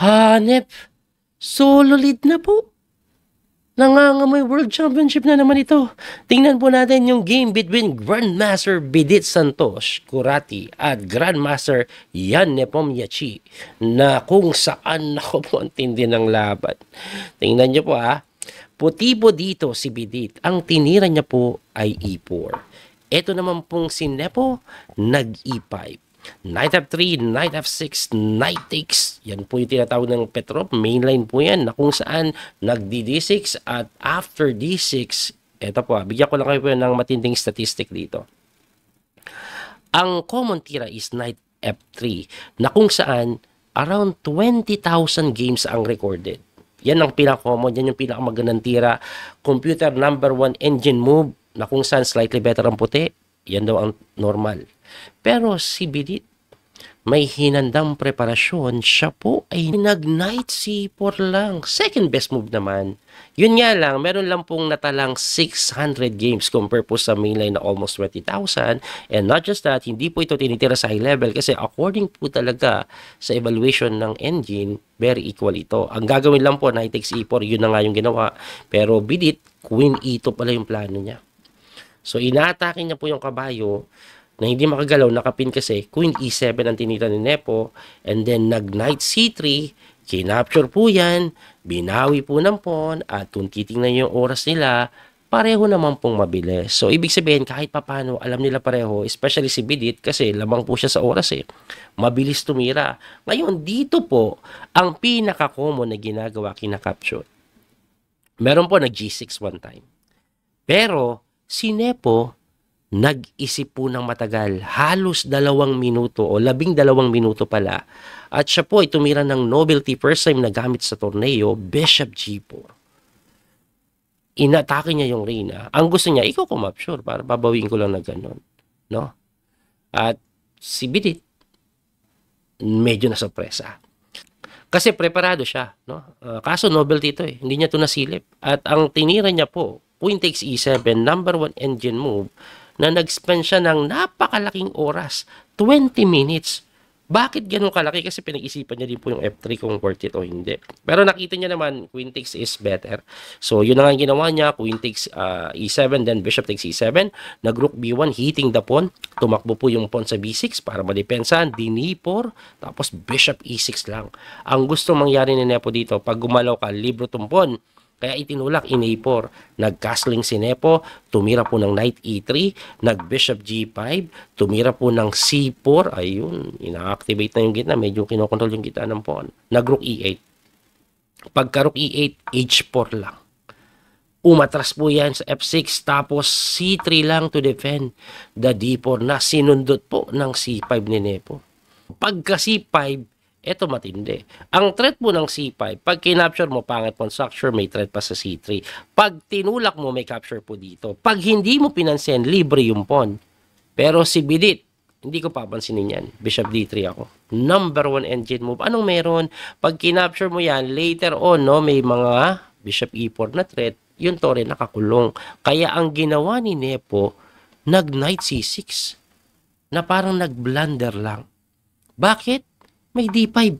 Hanep, solo lead na po. Nangangamoy World Championship na naman ito. Tingnan po natin yung game between Grandmaster Bidit Santos Kurati at Grandmaster Yan Nepomyachi na kung saan ako po ang tindi ng laban. Tingnan nyo po ha. Puti po dito si Bidit. Ang tinira niya po ay E4. Ito naman pong si Nepo nag E5 knight f3, knight f6, knight takes. Yan po yung tinatawag ng Petrov. Mainline po yan na kung saan nag d 6 at after d6, eto po, ah, bigyan ko lang kayo po ng matinding statistic dito. Ang common tira is knight f3 na kung saan around 20,000 games ang recorded. Yan ang pinaka-common, yan yung pinakamagandang tira. Computer number one engine move na kung saan slightly better ang puti yan daw ang normal. Pero si Bidit, may hinandang preparasyon, siya po ay nag-night sipor lang. Second best move naman. Yun nga lang, meron lang pong natalang 600 games compared po sa mainline na almost 20,000. And not just that, hindi po ito tinitira sa high level kasi according po talaga sa evaluation ng engine, very equal ito. Ang gagawin lang po, knight takes e4, yun na nga yung ginawa. Pero bidit, queen e2 pala yung plano niya. So, inaatake niya po yung kabayo na hindi makagalaw, nakapin kasi Queen E7 ang tinita ni Nepo and then nag Knight C3, kinapture po yan, binawi po ng pawn at kung titingnan yung oras nila, pareho naman pong mabilis. So, ibig sabihin, kahit papano, alam nila pareho, especially si Bidit, kasi lamang po siya sa oras eh. Mabilis tumira. Ngayon, dito po, ang pinaka-common na ginagawa kina-capture. Meron po nag G6 one time. Pero, Si Nepo, nag-isip po ng matagal, halos dalawang minuto o labing dalawang minuto pala. At siya po ay tumira ng novelty first time na gamit sa torneo, Bishop G4. Inatake niya yung Reyna. Ang gusto niya, ikaw sure, para babawiin ko lang na ganun. No? At si Bidit, medyo nasurpresa. Kasi preparado siya. No? Uh, kaso novelty ito eh. Hindi niya ito nasilip. At ang tinira niya po, Quintex E7 number one engine move na nag-spend siya ng napakalaking oras, 20 minutes. Bakit ganun kalaki? Kasi pinag-isipan niya din po yung F3 kung worth it o hindi. Pero nakita niya naman, Queen takes is better. So, yun na nga ginawa niya. Queen takes uh, E7, then Bishop takes E7. Nag Rook B1, hitting the pawn. Tumakbo po yung pawn sa B6 para malipensahan. D4, tapos Bishop E6 lang. Ang gusto mangyari ni Nepo dito, pag gumalaw ka, libro tong pawn kaya itinulak in A4, nag-castling si Nepo, tumira po ng knight E3, nag-bishop G5, tumira po ng C4, ayun, ina-activate na yung gitna, medyo kinokontrol yung gitna ng pawn. Nag-rook E8. Pagka rook E8, H4 lang. Umatras po yan sa F6 tapos C3 lang to defend the D4 na sinundot po ng C5 ni Nepo. Pagka C5, ito matindi. Ang threat mo ng C5, pag kinapture mo, pangit structure, may threat pa sa C3. Pag tinulak mo, may capture po dito. Pag hindi mo pinansin, libre yung pawn. Pero si Bidit, hindi ko papansinin yan. Bishop D3 ako. Number one engine move. Anong meron? Pag kinapture mo yan, later on, no, may mga Bishop E4 na threat, yung tore nakakulong. Kaya ang ginawa ni Nepo, nag-knight C6 na parang nag-blunder lang. Bakit? may D5.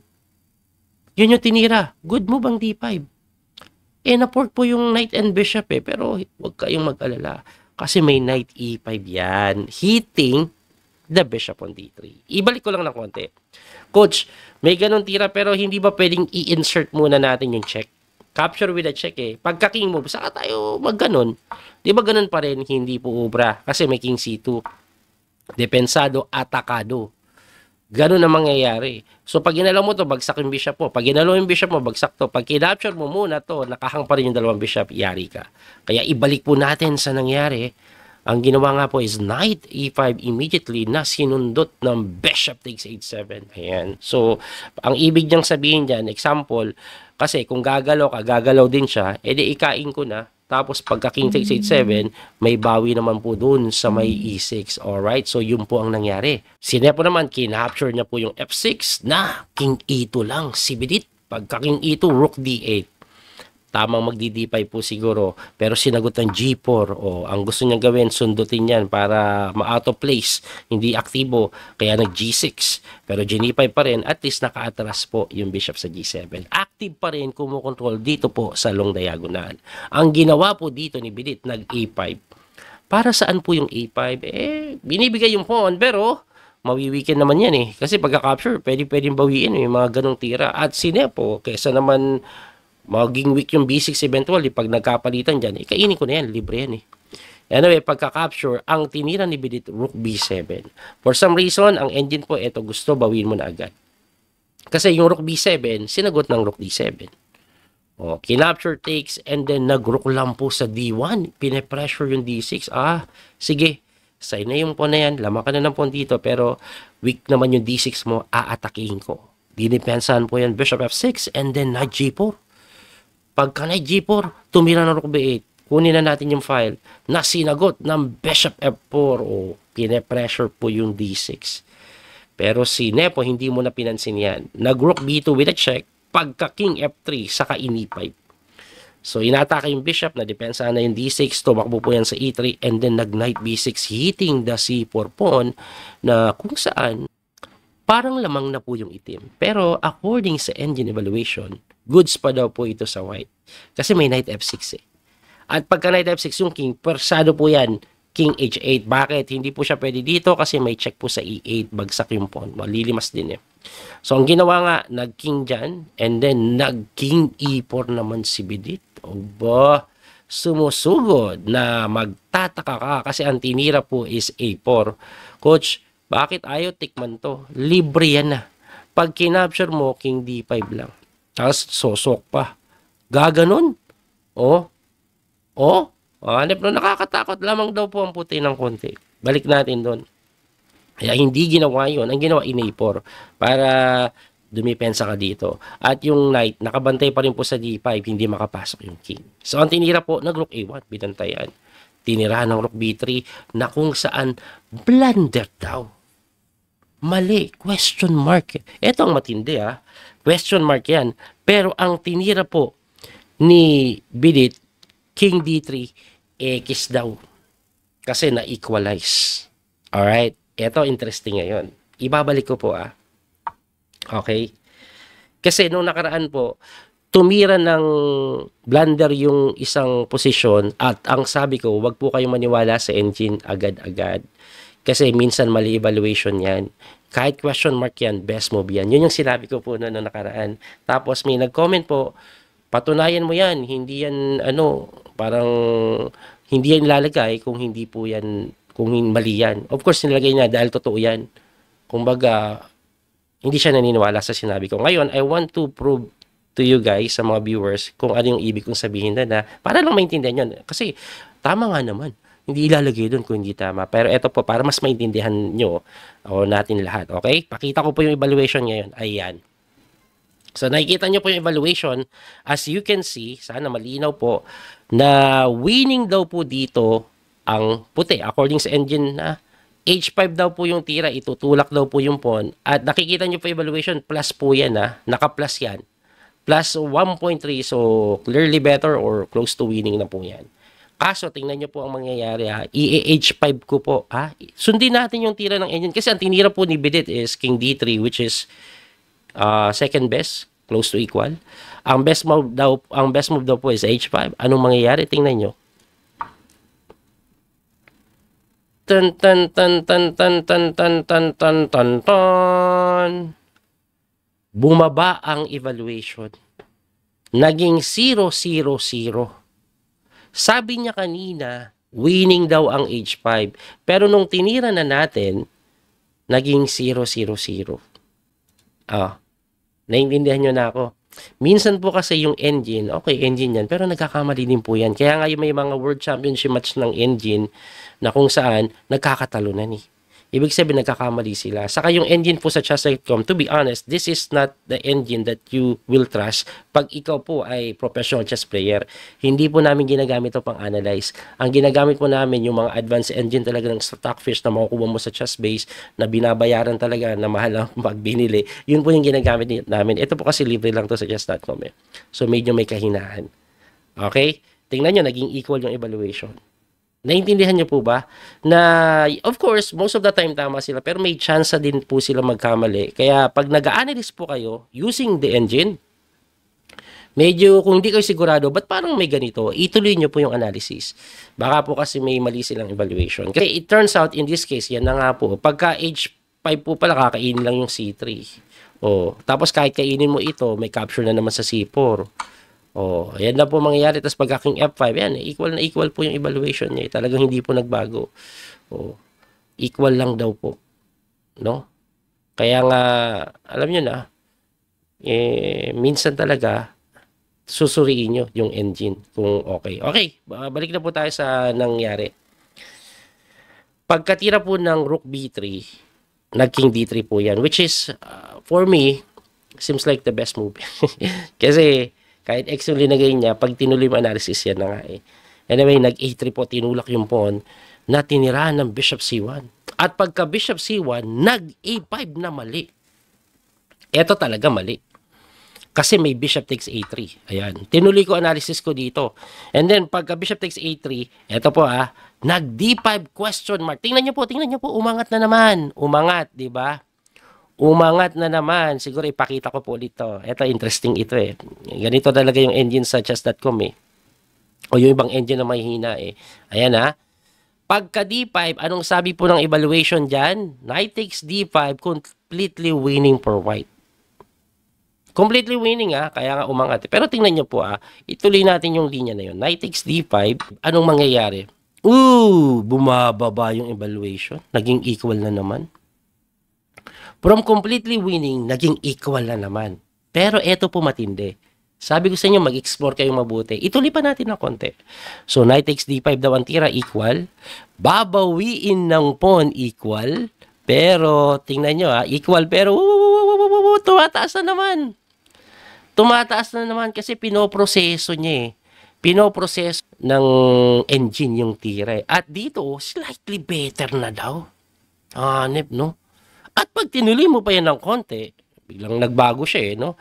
Yun yung tinira. Good move ang D5. Eh, na-port po yung knight and bishop eh. Pero huwag kayong mag-alala. Kasi may knight E5 yan. Hitting the bishop on D3. Ibalik ko lang ng konti. Coach, may ganun tira pero hindi ba pwedeng i-insert muna natin yung check? Capture with a check eh. Pagka king move, saka tayo magganon. Di ba ganun pa rin? Hindi po obra. Kasi may king C2. Depensado, atakado. Ganun ang mangyayari. So pag ginalaw mo to, bagsak yung bishop mo. Pag ginalaw yung bishop mo, bagsak to. Pag kinapture mo muna to, nakahang pa rin yung dalawang bishop, yari ka. Kaya ibalik po natin sa nangyari. Ang ginawa nga po is knight e5 immediately na sinundot ng bishop takes h7. Ayan. So, ang ibig niyang sabihin dyan, example, kasi kung gagalaw ka, gagalaw din siya, edi ikain ko na, tapos pagka King takes H7, may bawi naman po doon sa may mm. E6. Alright? So yun po ang nangyari. Si Nepo naman, kinapture niya po yung F6 na King E2 lang. Si Bidit. Pagka King E2, Rook D8 tamang magdi po siguro pero sinagot ng G4 o ang gusto niyang gawin sundutin yan para ma auto place hindi aktibo kaya nag G6 pero g pa rin at least nakaatras po yung bishop sa G7 active pa rin kumukontrol dito po sa long diagonal ang ginawa po dito ni Bidit nag A5 para saan po yung A5 eh binibigay yung pawn pero mawiwikin naman yan eh. Kasi pagka-capture, pwede pwedeng bawiin eh, mga ganong tira. At si Nepo, kaysa naman maging week yung B6 eventually, pag nagkapalitan dyan, ikainin eh, ko na yan, libre yan eh. Anyway, pagka-capture, ang tinira ni Bidit, rook B7. For some reason, ang engine po, eto gusto, bawin mo na agad. Kasi yung rook B7, sinagot ng rook D7. O, kinapture takes and then nag-rook lang po sa D1. Pinepressure yung D6. Ah, sige. Sign na yung po na yan. Lama ka na ng pawn dito. Pero weak naman yung D6 mo. Aatakihin ko. Dinepensahan po yan. Bishop F6 and then knight G4. Pagka na G4, tumira na Rook B8. Kunin na natin yung file na sinagot ng Bishop F4 o pine-pressure po yung D6. Pero si Nepo, hindi mo na pinansin yan. Nag-Rook B2 with a check, pagka King F3, saka in E5. So, inatake yung bishop, na depensa na yung d6, tumakbo po yan sa e3, and then nag-knight b6, hitting the c4 pawn, na kung saan parang lamang na po yung itim. Pero according sa engine evaluation, goods pa daw po ito sa white. Kasi may knight f6 eh. At pagka knight f6 yung king, persado po yan king h8. Bakit? Hindi po siya pwede dito kasi may check po sa e8. Bagsak yung pawn. Malilimas din eh. So, ang ginawa nga, nag-king dyan. And then, nag-king e4 naman si Bidit. O ba? Sumusugod na magtataka ka kasi ang tinira po is a4. Coach, bakit ayaw tikman to? Libre yan na. Pag kinapture mo, king d5 lang. Tapos sosok pa. Gaganon. O? O? Hanip no, nakakatakot lamang daw po ang puti ng konti. Balik natin doon. Kaya hindi ginawa yon Ang ginawa, in-a4 para dumipensa ka dito. At yung knight, nakabantay pa rin po sa d5, hindi makapasok yung king. So, ang tinira po, nag-rook a1, binantayan. Tinirahan ng rook b3 na kung saan blunder daw Mali. Question mark. Ito ang matindi ha. Ah. Question mark yan. Pero ang tinira po ni Bidit, King D3, X daw. Kasi na-equalize. Alright. Ito interesting ngayon. Ibabalik ko po ah. Okay? Kasi nung nakaraan po, tumira ng blunder yung isang posisyon at ang sabi ko, wag po kayong maniwala sa engine agad-agad. Kasi minsan mali evaluation yan. Kahit question mark yan, best move yan. Yun yung sinabi ko po noon no, nakaraan. Tapos may nag-comment po, patunayan mo yan, hindi yan ano, parang hindi yan lalagay kung hindi po yan, kung mali yan. Of course, nilagay niya dahil totoo yan. Kumbaga, hindi siya naniniwala sa sinabi ko. Ngayon, I want to prove to you guys, sa mga viewers, kung ano yung ibig kong sabihin na, na para lang maintindihan yun. Kasi, tama nga naman hindi ilalagay doon kung hindi tama. Pero ito po, para mas maintindihan nyo o natin lahat, okay? Pakita ko po yung evaluation ngayon. Ayan. So nakikita nyo po yung evaluation. As you can see, sana malinaw po, na winning daw po dito ang puti. According sa engine na H5 daw po yung tira, itutulak daw po yung pawn. At nakikita nyo po evaluation, plus po yan ha, ah. naka-plus yan. Plus 1.3, so clearly better or close to winning na po yan. Kaso, tingnan nyo po ang mangyayari ha. EAH5 ko po ha. Sundin natin yung tira ng engine. Kasi ang tinira po ni Bidet is King D3 which is uh, second best, close to equal. Ang best move daw, ang best move daw po is H5. Anong mangyayari? Tingnan nyo. Tan tan tan tan tan tan tan tan tan tan tan. Bumaba ang evaluation. Naging 0 0 0. Sabi niya kanina, winning daw ang H5. Pero nung tinira na natin, naging 0, 0, 0. Ah, naiintindihan nyo na ako. Minsan po kasi yung engine, okay, engine yan, pero nagkakamali din po yan. Kaya nga may mga world championship match ng engine na kung saan nagkakatalo na ni. Eh. Ibig sabihin, nagkakamali sila. Saka yung engine po sa Chess.com, to be honest, this is not the engine that you will trust pag ikaw po ay professional chess player. Hindi po namin ginagamit ito pang analyze. Ang ginagamit po namin yung mga advanced engine talaga ng Stockfish na makukuha mo sa chess base na binabayaran talaga na mahal ang pagbinili. Yun po yung ginagamit namin. Ito po kasi libre lang to sa chess.com eh. So medyo may kahinaan. Okay? Tingnan nyo, naging equal yung evaluation. Naintindihan niyo po ba? Na, of course, most of the time tama sila, pero may chance din po sila magkamali. Kaya pag nag-analyze po kayo using the engine, medyo kung hindi kayo sigurado, but parang may ganito, ituloy niyo po yung analysis. Baka po kasi may mali silang evaluation. Kasi it turns out, in this case, yan na nga po, pagka age 5 po pala, kakainin lang yung C3. O, tapos kahit kainin mo ito, may capture na naman sa C4. Oh, ayan na po mangyayari. Tapos pag aking F5, yan, equal na equal po yung evaluation niya. Talagang hindi po nagbago. Oh, equal lang daw po. No? Kaya nga, alam nyo na, eh, minsan talaga, susuriin nyo yung engine kung okay. Okay, balik na po tayo sa nangyari. Pagkatira po ng rook b3, nagking d3 po yan. Which is, uh, for me, seems like the best move. Kasi, kahit X yung linagay niya, pag tinuloy mo analysis yan na nga eh. Anyway, nag-A3 po, tinulak yung pawn na tinirahan ng Bishop C1. At pagka Bishop C1, nag-A5 na mali. Ito talaga mali. Kasi may bishop takes A3. Ayan. Tinuloy ko analysis ko dito. And then, pagka bishop takes A3, ito po ah, nag D5 question mark. Tingnan nyo po, tingnan nyo po, umangat na naman. Umangat, di ba? Umangat na naman. Siguro ipakita ko po dito. Ito, interesting ito eh. Ganito talaga yung engine sa chess.com eh. O yung ibang engine na may hina eh. Ayan ha. Ah. Pagka D5, anong sabi po ng evaluation dyan? Knight takes D5, completely winning for white. Completely winning ah, kaya nga umangat. Pero tingnan nyo po ah, ituloy natin yung linya na yun. Knight takes D5, anong mangyayari? Ooh, bumababa yung evaluation. Naging equal na naman. From completely winning, naging equal na naman. Pero eto po matindi. Sabi ko sa inyo, mag-explore kayong mabuti. Ituloy pa natin ng konti. So, knight takes d5 daw ang tira, equal. Babawiin ng pawn, equal. Pero, tingnan nyo ha, ah, equal. Pero, tumataas na naman. Tumataas na naman kasi pinoproseso niya eh. Pinoproseso ng engine yung tira eh. At dito, slightly better na daw. Hanip, ah, no? At pag tinuloy mo pa yan ng konti, biglang nagbago siya eh, no?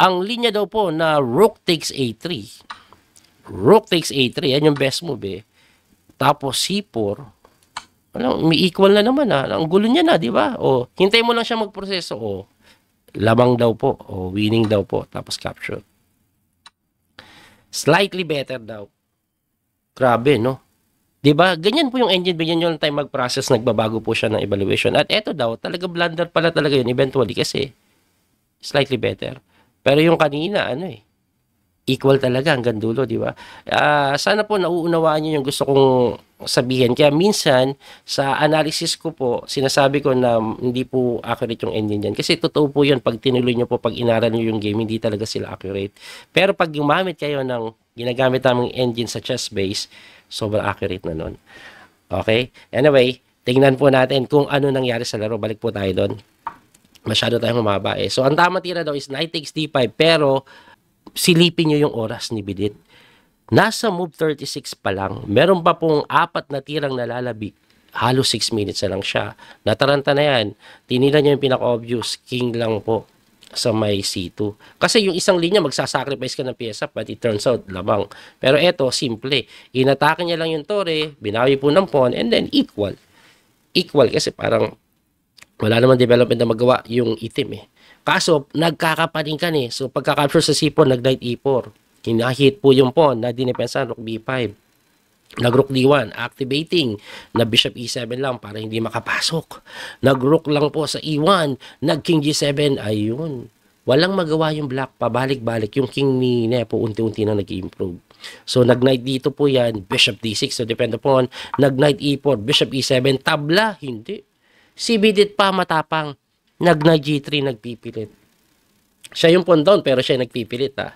Ang linya daw po na rook takes a3. Rook takes a3, yan yung best move eh. Tapos c4, alam, may equal na naman ah. Ang gulo niya na, di ba? O, hintay mo lang siya magproseso. O, lamang daw po. O, winning daw po. Tapos capture. Slightly better daw. Grabe, no? 'Di ba? Ganyan po yung engine, ganyan yung time mag-process, nagbabago po siya ng evaluation. At eto daw, talaga blunder pala talaga yun eventually kasi slightly better. Pero yung kanina, ano eh, equal talaga hanggang dulo, di ba? Uh, ah, sana po nauunawaan niyo yung gusto kong sabihin. Kaya minsan, sa analysis ko po, sinasabi ko na hindi po accurate yung engine dyan. Kasi totoo po yun, pag tinuloy niyo po, pag inaral nyo yung game, hindi talaga sila accurate. Pero pag gumamit kayo ng ginagamit naming engine sa chess base, Sobrang accurate na nun. Okay? Anyway, tingnan po natin kung ano nangyari sa laro. Balik po tayo doon. Masyado tayong humaba eh. So, ang tama tira daw is knight takes d5 pero silipin nyo yung oras ni Bidit. Nasa move 36 pa lang, meron pa pong apat na tirang nalalabi. Halos 6 minutes na lang siya. Nataranta na yan. Tinila niya yung pinaka-obvious. King lang po sa may C2. Kasi yung isang linya, magsasacrifice ka ng pyesa, but it turns out, labang. Pero eto, simple. Inatake niya lang yung tore, binawi po ng pawn, and then equal. Equal kasi parang wala naman development na magawa yung itim eh. Kaso, nagkakapaling ka eh. So, pagka-capture sa C4, nag-knight E4. Hinahit po yung pawn na dinipensa, rook B5. Nagrook D1, activating na bishop E7 lang para hindi makapasok. Nagrook lang po sa E1, nag king G7, ayun. Walang magawa yung black, pabalik-balik. Yung king ni Nepo unti-unti na nag-improve. So nag-knight dito po yan, bishop D6. So depend upon, nag-knight E4, bishop E7, tabla, hindi. Si Bidit pa matapang, nag-knight G3, nagpipilit. Siya yung pondon pero siya nagpipilit ah.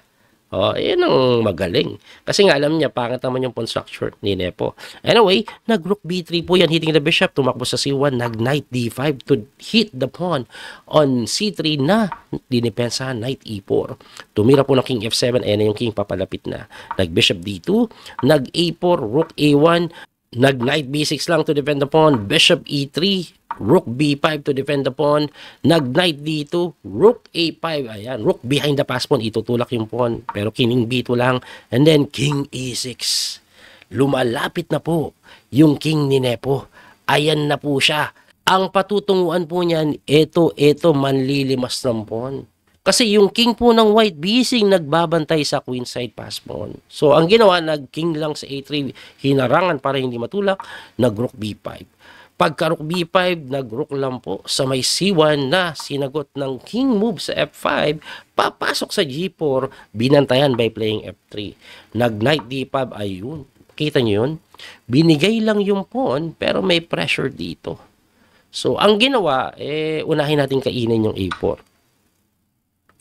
Oh, yun ang magaling. Kasi nga alam niya, pangat naman yung pawn structure ni Nepo. Anyway, nag-rook b3 po yan, hitting the bishop, tumakbo sa c1, nag-knight d5 to hit the pawn on c3 na dinipensa knight e4. Tumira po na king f7, ayan na yung king papalapit na. Nag-bishop d2, nag-a4, rook a1, Nag knight b6 lang to defend upon, bishop e3, rook b5 to defend upon, nag knight d2, rook a5, ayan, rook behind the pass pawn, itutulak yung pawn, pero king b2 lang, and then king e6. Lumalapit na po yung king ni Nepo. Ayan na po siya. Ang patutunguan po niyan, ito, ito, manlilimas ng pawn kasi yung king po ng white bising nagbabantay sa queenside pass pawn. So ang ginawa, nag-king lang sa a3, hinarangan para hindi matulak, nag-rook b5. Pagka rook b5, nag-rook lang po sa may c1 na sinagot ng king move sa f5, papasok sa g4, binantayan by playing f3. Nag-knight d5, ayun. Kita nyo yun? Binigay lang yung pawn, pero may pressure dito. So, ang ginawa, eh, unahin natin kainin yung a4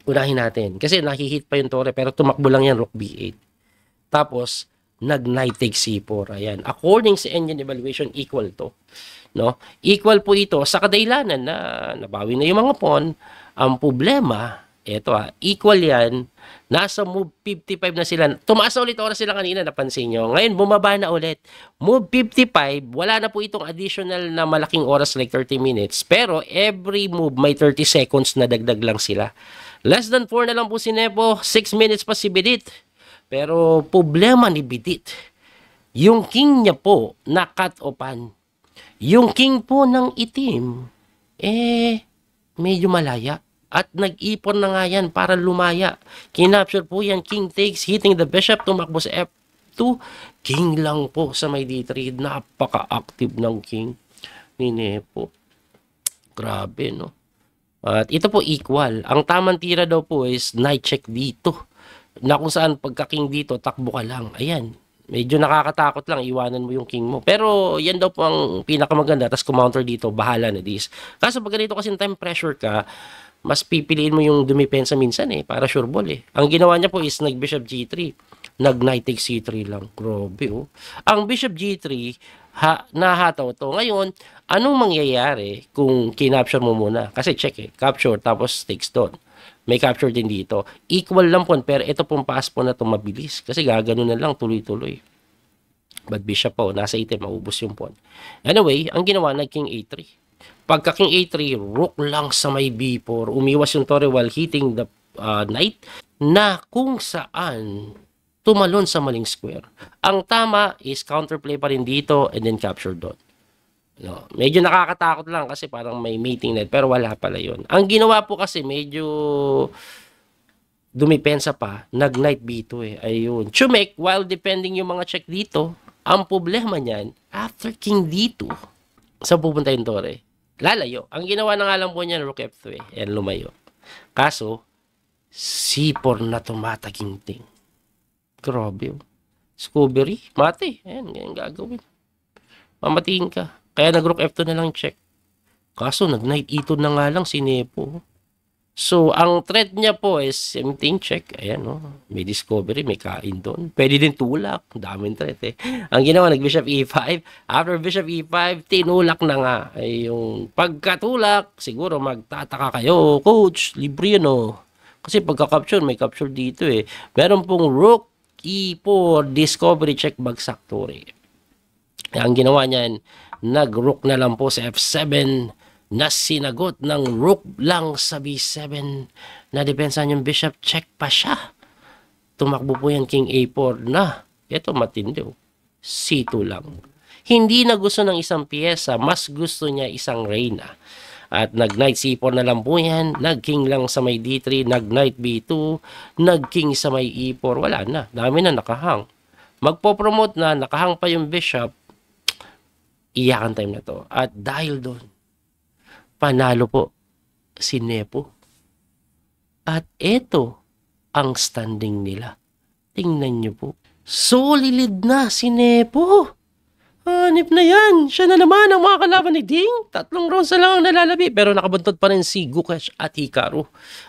unahin natin. Kasi nakihit pa yung Torre, pero tumakbo lang yan, Rook B8. Tapos, nag knight C4. Ayan. According sa engine evaluation, equal to. No? Equal po ito sa kadailanan na nabawi na yung mga pawn. Ang problema, ito ah, equal yan. Nasa move 55 na sila. Tumaas na ulit oras sila kanina, napansin nyo. Ngayon, bumaba na ulit. Move 55, wala na po itong additional na malaking oras like 30 minutes. Pero every move, may 30 seconds na dagdag lang sila. Less than 4 na lang po si Nepo. 6 minutes pa si Bidit. Pero problema ni Bidit, yung king niya po na cut-offan. Yung king po ng itim, eh, medyo malaya at nag-ipon na nga yan para lumaya. Kinapture po yan, king takes, hitting the bishop, tumakbo sa f2, king lang po sa may d3. Napaka-active ng king ni po. Grabe, no? At ito po equal. Ang tamang tira daw po is knight check dito. Na kung saan pagka king dito, takbo ka lang. Ayan, medyo nakakatakot lang iwanan mo yung king mo. Pero yan daw po ang pinakamaganda. Tapos kumounter dito, bahala na this. Kaso pag ganito kasi time pressure ka, mas pipiliin mo yung dumipensa minsan eh, para sure ball eh. Ang ginawa niya po is nag-bishop g3, nag-knight takes c3 lang. Grabe oh. Ang bishop g3, ha, nahataw to. Ngayon, anong mangyayari kung kinapture mo muna? Kasi check eh, capture tapos takes doon. May capture din dito. Equal lang po, pero ito pong pass po na to mabilis. Kasi gaganon na lang tuloy-tuloy. But bishop po, nasa itim, maubos yung pawn. Anyway, ang ginawa, nag-king a3. Pagka king a3, rook lang sa may b4. Umiwas yung tore while hitting the uh, knight na kung saan tumalon sa maling square. Ang tama is counterplay pa rin dito and then capture dot. No, medyo nakakatakot lang kasi parang may mating net pero wala pala yon. Ang ginawa po kasi medyo dumipensa pa, nag-knight b2 eh. Ayun. Chumek, while depending yung mga check dito, ang problema niyan, after king d2, sa pupunta yung tore? lalayo. Ang ginawa na nga lang po niya, rook F3. Eh, Ayan, lumayo. Kaso, C4 na tumataginting. Grabe. Oh. Discovery, mate. Ayan, ganyan gagawin. Mamatiin ka. Kaya nag-rook F2 na lang check. Kaso, nag-knight E2 na nga lang si Nepo. Oh. So, ang threat niya po is emptying check. Ayan, no? May discovery, may kain doon. Pwede din tulak. Daming threat eh. Ang ginawa, nag-bishop e5. After bishop e5, tinulak na nga. Ay, yung pagkatulak, siguro magtataka kayo. Coach, libre yun, oh. Kasi pagka-capture, may capture dito, eh. Meron pong rook e4 discovery check bagsak tore. Ang ginawa niyan, nag-rook na lang po sa f7 na sinagot ng rook lang sa B7 na depensa niyong bishop check pa siya. Tumakbo po yan king A4 na. Ito matindi oh. C2 lang. Hindi na gusto ng isang piyesa, mas gusto niya isang reyna. At nag-knight C4 na lang po yan, nag-king lang sa may D3, nag-knight B2, nag-king sa may E4, wala na. Dami na nakahang. Magpo-promote na, nakahang pa yung bishop, iyakan time na to. At dahil doon, Panalo po si Nepo. At ito ang standing nila. Tingnan niyo po. Solid na si Nepo. Hanip na yan. Siya na naman ang mga kalaban ni Ding. Tatlong rounds na lang ang nalalabi. Pero nakabuntod pa rin si Gukesh at Hikaru.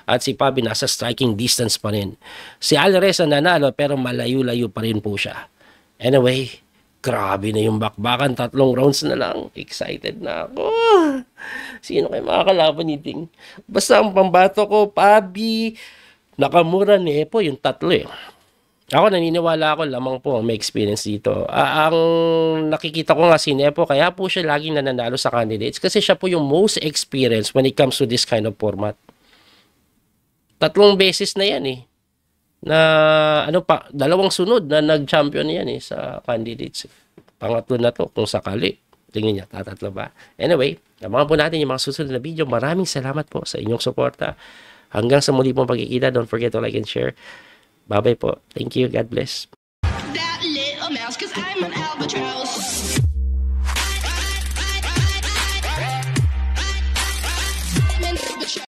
At si Pabi nasa striking distance pa rin. Si Alvarez ang nanalo pero malayo-layo pa rin po siya. Anyway, Grabe na yung bakbakan. Tatlong rounds na lang. Excited na ako. Sino kayo makakalaban ni Ding? Basta ang pambato ko, Pabi, Nakamura, Nepo, yung tatlo eh. Ako naniniwala ako lamang po ang may experience dito. Uh, ang nakikita ko nga si Nepo, kaya po siya laging nananalo sa candidates kasi siya po yung most experienced when it comes to this kind of format. Tatlong beses na yan eh na ano pa, dalawang sunod na nag-champion yan eh, sa candidates. Eh. Pangatlo na to kung sakali. Tingin niya, tatatlo ba? Anyway, abangan po natin yung mga susunod na video. Maraming salamat po sa inyong suporta. Hanggang sa muli pong pagkikita, don't forget to like and share. Bye-bye po. Thank you. God bless. That little mouse, cause I'm an albatross.